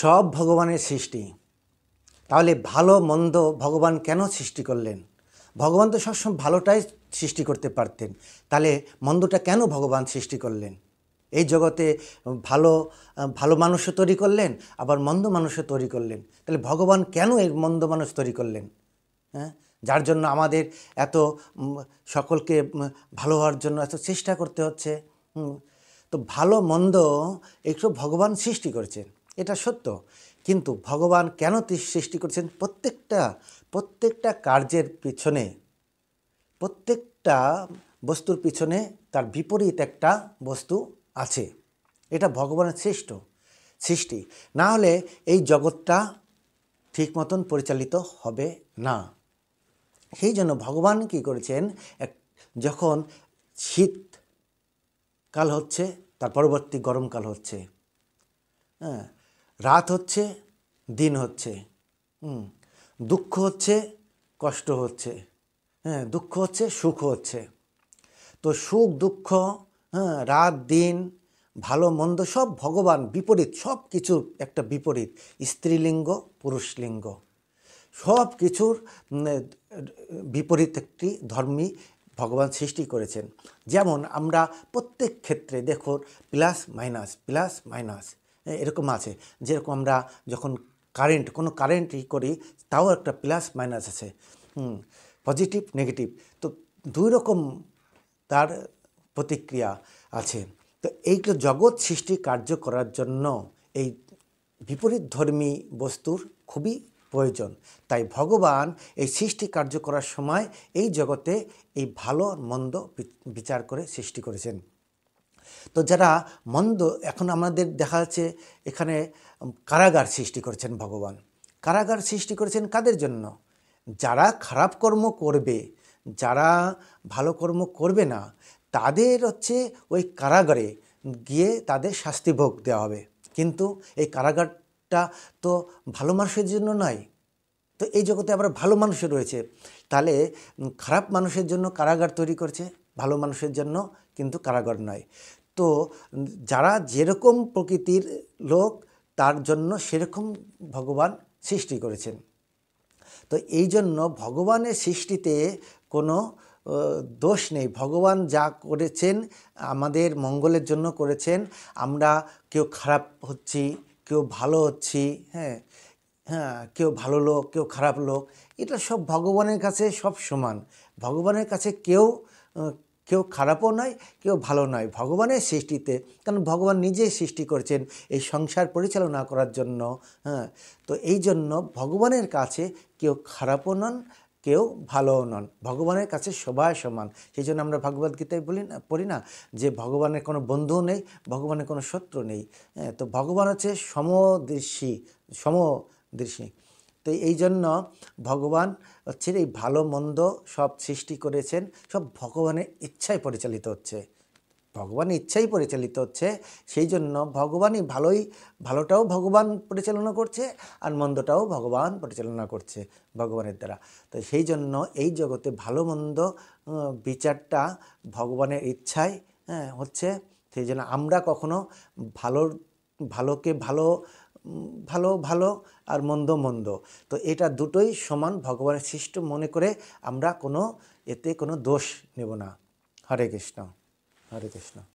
সব ভগবানের সৃষ্টি তাহলে ভালো মন্দ ভগবান কেন সৃষ্টি করলেন ভগবান তো সবসময় ভালোটাই সৃষ্টি করতে পারতেন তাহলে মন্দটা কেন ভগবান সৃষ্টি করলেন এই জগতে ভালো ভালো মানুষও তৈরি করলেন আবার মন্দ মানুষও তৈরি করলেন তাহলে ভগবান কেন এই মন্দ মানুষ তৈরি করলেন হ্যাঁ যার জন্য আমাদের এত সকলকে ভালো হওয়ার জন্য এত চেষ্টা করতে হচ্ছে তো ভালো মন্দ একটু ভগবান সৃষ্টি করেছেন এটা সত্য কিন্তু ভগবান কেন সৃষ্টি করছেন প্রত্যেকটা প্রত্যেকটা কার্যের পিছনে প্রত্যেকটা বস্তুর পিছনে তার বিপরীত একটা বস্তু আছে এটা ভগবানের সৃষ্ট সৃষ্টি না হলে এই জগৎটা ঠিক মতন পরিচালিত হবে না সেই জন্য ভগবান কি করেছেন এক যখন শীত কাল হচ্ছে তার পরবর্তী গরমকাল হচ্ছে হ্যাঁ রাত হচ্ছে দিন হচ্ছে দুঃখ হচ্ছে কষ্ট হচ্ছে হ্যাঁ দুঃখ হচ্ছে সুখ হচ্ছে তো সুখ দুঃখ হ্যাঁ রাত দিন ভালো মন্দ সব ভগবান বিপরীত সব কিছুর একটা বিপরীত স্ত্রীলিঙ্গ পুরুষলিঙ্গ সব কিছুর বিপরীত একটি ধর্মী ভগবান সৃষ্টি করেছেন যেমন আমরা প্রত্যেক ক্ষেত্রে দেখো প্লাস মাইনাস প্লাস মাইনাস এরকম আছে যেরকম আমরা যখন কারেন্ট কোনো কারেন্ট ই করি তাও একটা প্লাস মাইনাস আছে পজিটিভ নেগেটিভ তো দুই রকম তার প্রতিক্রিয়া আছে তো এইগুলো জগৎ সৃষ্টি কার্য করার জন্য এই বিপরীত ধর্মী বস্তুর খুবই প্রয়োজন তাই ভগবান এই সৃষ্টি কার্য করার সময় এই জগতে এই ভালো মন্দ বিচার করে সৃষ্টি করেছেন তো যারা মন্দ এখন আমাদের দেখা যাচ্ছে এখানে কারাগার সৃষ্টি করেছেন ভগবান কারাগার সৃষ্টি করেছেন কাদের জন্য যারা খারাপ কর্ম করবে যারা ভালো কর্ম করবে না তাদের হচ্ছে ওই কারাগারে গিয়ে তাদের শাস্তি ভোগ দেওয়া হবে কিন্তু এই কারাগারটা তো ভালো মানুষের জন্য নয় তো এই জগতে আবার ভালো মানুষও রয়েছে তাহলে খারাপ মানুষের জন্য কারাগার তৈরি করছে ভালো মানুষের জন্য কিন্তু কারাগর নয় তো যারা যেরকম প্রকৃতির লোক তার জন্য সেরকম ভগবান সৃষ্টি করেছেন তো এই জন্য ভগবানের সৃষ্টিতে কোনো দোষ নেই ভগবান যা করেছেন আমাদের মঙ্গলের জন্য করেছেন আমরা কেউ খারাপ হচ্ছি কেউ ভালো হচ্ছি হ্যাঁ হ্যাঁ কেউ ভালো লোক কেউ খারাপ লোক এটা সব ভগবানের কাছে সব সমান ভগবানের কাছে কেউ কেউ খারাপও নয় কেউ ভালো নয় ভগবানের সৃষ্টিতে কারণ ভগবান নিজেই সৃষ্টি করছেন এই সংসার পরিচালনা করার জন্য হ্যাঁ তো এই জন্য ভগবানের কাছে কেউ খারাপও নন কেউ ভালোও নন ভগবানের কাছে সবাই সমান সেই জন্য আমরা গীতায় বলি না পড়ি না যে ভগবানের কোনো বন্ধু নেই ভগবানের কোনো শত্রু নেই হ্যাঁ তো ভগবান হচ্ছে সমদৃশী সমদৃশী তো এই জন্য ভগবান হচ্ছে এই ভালো মন্দ সব সৃষ্টি করেছেন সব ভগবানের ইচ্ছায় পরিচালিত হচ্ছে ভগবান ইচ্ছাই পরিচালিত হচ্ছে সেই জন্য ভগবানই ভালোই ভালোটাও ভগবান পরিচালনা করছে আর মন্দটাও ভগবান পরিচালনা করছে ভগবানের দ্বারা তো সেই জন্য এই জগতে ভালো মন্দ বিচারটা ভগবানের ইচ্ছায় হ্যাঁ হচ্ছে সেই জন্য আমরা কখনো ভালোর ভালোকে ভালো ভালো ভালো আর মন্দ মন্দ তো এটা দুটোই সমান ভগবানের সৃষ্ট মনে করে আমরা কোনো এতে কোনো দোষ নেব না হরে কৃষ্ণ হরে কৃষ্ণ